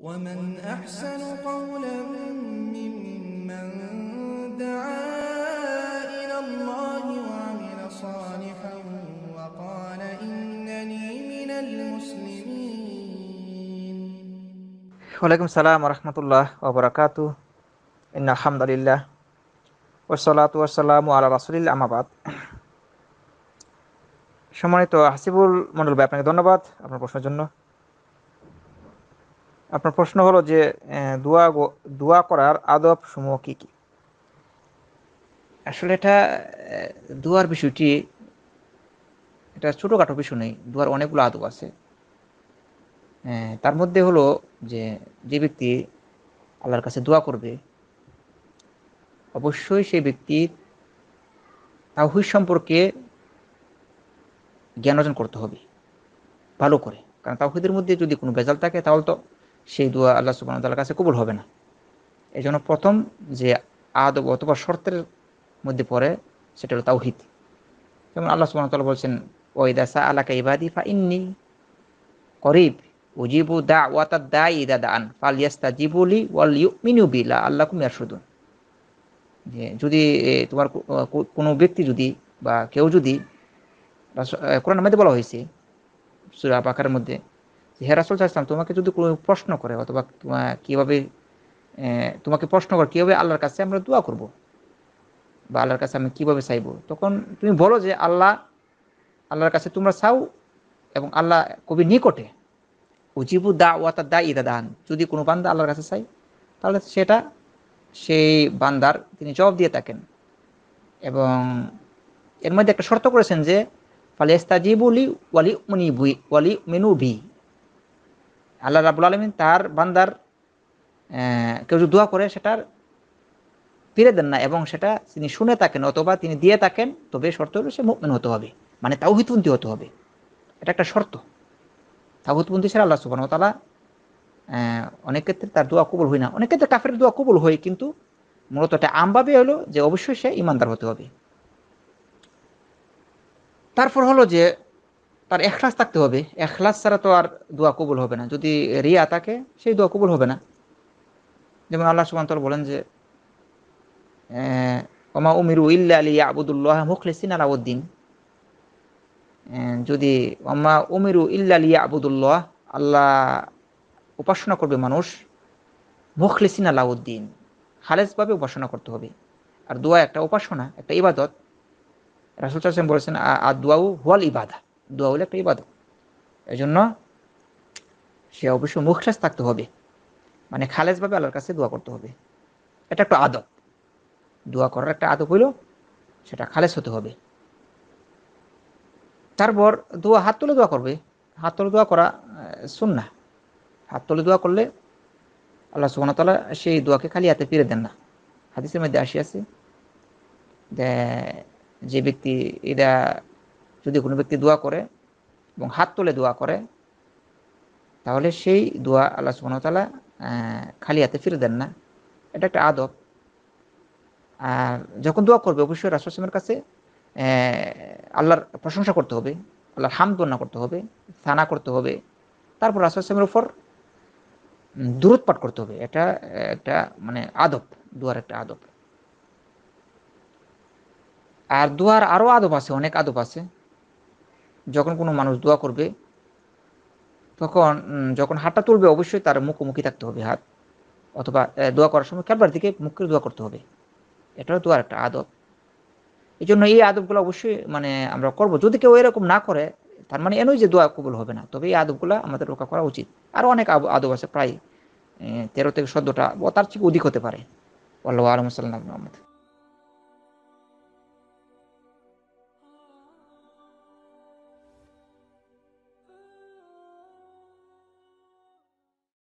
ومن أحسن قولا ممن دعا إلى الله وعمل صالحا وقال إنني من المسلمين وعليكم السلام ورحمة الله وبركاته إن الحمد لله والصلاة والسلام على رسول الله أما بعد সম্মানিত হাসিবুল মন্ডল ভাই আপনাকে ধন্যবাদ আপনার প্রশ্নের জন্য আপনার প্রশ্ন হলো যে দোয়া দোয়া করার আদব সমূহ কী কী আসলে এটা দোয়ার বিষয়টি এটা ছোটোখাটো বিষয় নেই দোয়ার অনেকগুলো আদব আছে তার মধ্যে হলো যে যে ব্যক্তি আল্লাহর কাছে দোয়া করবে অবশ্যই সেই ব্যক্তির তাহিদ সম্পর্কে জ্ঞান অর্জন করতে হবে ভালো করে কারণ তাহিদের মধ্যে যদি কোনো ভেজাল থাকে তাহলে তো সেই দোয়া আল্লাহ সুবাহ তাল্লার কাছে কবুল হবে না এই জন্য প্রথম যে আদব অথবা শর্তের মধ্যে পড়ে সেটা হলো তাওহিদ যেমন আল্লাহ সুবাহ তাল্লাহ বলছেন ওয়াইদা সা আলাকা ইবাদি ফা ইন্নি করিব উজিবু দা ওয়াতা দা ইদা দান ফাল ইয়াস্তা জিবুলি ওয়াল ইউমিনু বিলা আল্লাহ কুমিয়ার শুধু যে যদি তোমার কোনো ব্যক্তি যদি বা কেউ যদি কোরআন মধ্যে বলা হয়েছে সুরা পাখার মধ্যে হেরাসুল রাসুল তোমাকে যদি কোনো প্রশ্ন করে অথবা কীভাবে তোমাকে প্রশ্ন করে কীভাবে আল্লাহর কাছে আমরা দোয়া করব বা আল্লাহর কাছে আমি কীভাবে চাইব তখন তুমি বলো যে আল্লাহ আল্লাহর কাছে তোমরা চাও এবং আল্লাহ কবি নিকটে উজিবু দা ওয়াতা দা ইদা দান যদি কোনো বান্দা আল্লাহর কাছে চাই তাহলে সেটা সেই বান্দার তিনি জবাব দিয়ে থাকেন এবং এর মধ্যে একটা শর্ত করেছেন যে ফালেস্তাজিবুলি ওয়ালি মনি ভুই ওয়ালি মেনু ভি আল্লাহ রাবুল আলমিন তার বান্দার কেউ যদি দোয়া করে সেটার ফিরে দেন না এবং সেটা তিনি শুনে থাকেন অথবা তিনি দিয়ে থাকেন তবে শর্ত হলো সে মুভমেন্ট হতে হবে মানে তাও তাওহিতপন্থী হতে হবে এটা একটা শর্ত তাও তাওহিতপন্থী ছাড়া আল্লাহ সুবান তালা অনেক ক্ষেত্রে তার দোয়া কবুল হয় না অনেক ক্ষেত্রে কাফের দোয়া কবুল হয় কিন্তু মূলত এটা আমভাবে হলো যে অবশ্যই সে ইমানদার হতে হবে তারপর হলো যে তার এখলাস থাকতে হবে এখলাস ছাড়া তো আর দোয়া কবুল হবে না যদি রিয়া থাকে সেই দোয়া কবুল হবে না যেমন আল্লাহ সুমান্তর বলেন যে ওমা উমিরু ইল্লা আলী আবুদুল্লাহ মুখলিসিন আলাউদ্দিন যদি ওমা উমিরু ইল্লা আলী আবুদুল্লাহ আল্লাহ উপাসনা করবে মানুষ মুখলেসিন আলাউদ্দিন খালেজভাবে উপাসনা করতে হবে আর দোয়া একটা উপাসনা একটা ইবাদত রাসুল চাষম বলেছেন আর দোয়াও হুয়াল ইবাদা দোয়া হলো একটা ইবাদত এই জন্য সে অবশ্য মুখলাস থাকতে হবে মানে খালেজভাবে আল্লাহর কাছে দোয়া করতে হবে এটা একটা আদব দোয়া করার একটা আদব হইল সেটা খালেজ হতে হবে তারপর দোয়া হাত তুলে দোয়া করবে হাত তুলে দোয়া করা শুন না হাত তুলে দোয়া করলে আল্লাহ তালা সেই দোয়াকে খালি হাতে ফিরে দেন না হাদিসের মধ্যে আসিয়াছে যে ব্যক্তি এটা যদি কোনো ব্যক্তি দোয়া করে এবং হাত তোলে দোয়া করে তাহলে সেই দোয়া আল্লাহ সুবাহতালা খালি হাতে ফিরে দেন না এটা একটা আদব আর যখন দোয়া করবে অবশ্যই রাসমের কাছে আল্লাহর প্রশংসা করতে হবে আল্লাহর হাম বন্যা করতে হবে থানা করতে হবে তারপর রাসমের উপর দূরত করতে হবে এটা একটা মানে আদব দোয়ার একটা আদব আর দোয়ার আরও আদব আছে অনেক আদব আছে যখন কোনো মানুষ দোয়া করবে তখন যখন হাতটা তুলবে অবশ্যই তার মুখোমুখি থাকতে হবে হাত অথবা দোয়া করার সময় খেলবার দিকে মুখের দোয়া করতে হবে এটাও দোয়ার একটা আদব এই জন্য এই আদবগুলো অবশ্যই মানে আমরা করব যদি কেউ এরকম না করে তার মানে এনই যে দোয়া কবুল হবে না তবে এই আদবগুলো আমাদের রক্ষা করা উচিত আর অনেক আদব আছে প্রায় তেরো থেকে সদ্যটা তার চেয়ে অধিক হতে পারে আল্লাহ আলম সাল্লাম